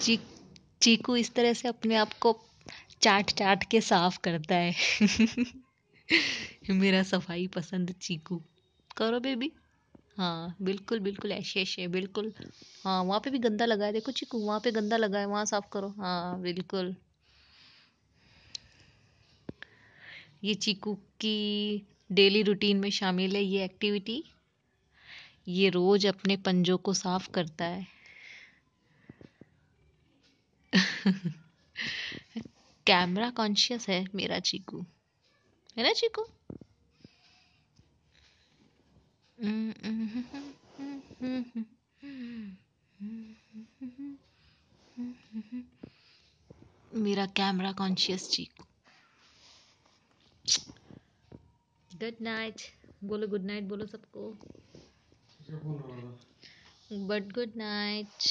चीक चीकू इस तरह से अपने आप को चाट चाट के साफ करता है मेरा सफाई पसंद चीकू करो बेबी हाँ बिल्कुल बिल्कुल ऐसे ऐसे बिल्कुल हाँ वहाँ पे भी गंदा लगा है देखो चीकू वहाँ पे गंदा लगा है वहाँ साफ करो हाँ बिल्कुल ये चीकू की डेली रूटीन में शामिल है ये एक्टिविटी ये रोज़ अपने पंजों को साफ करता है कैमरा कॉन्शियस है मेरा चीकू है ना चीकू मेरा camera conscious Chiku good night बोलो गुड नाइट बोलो सबको बट गुड नाइट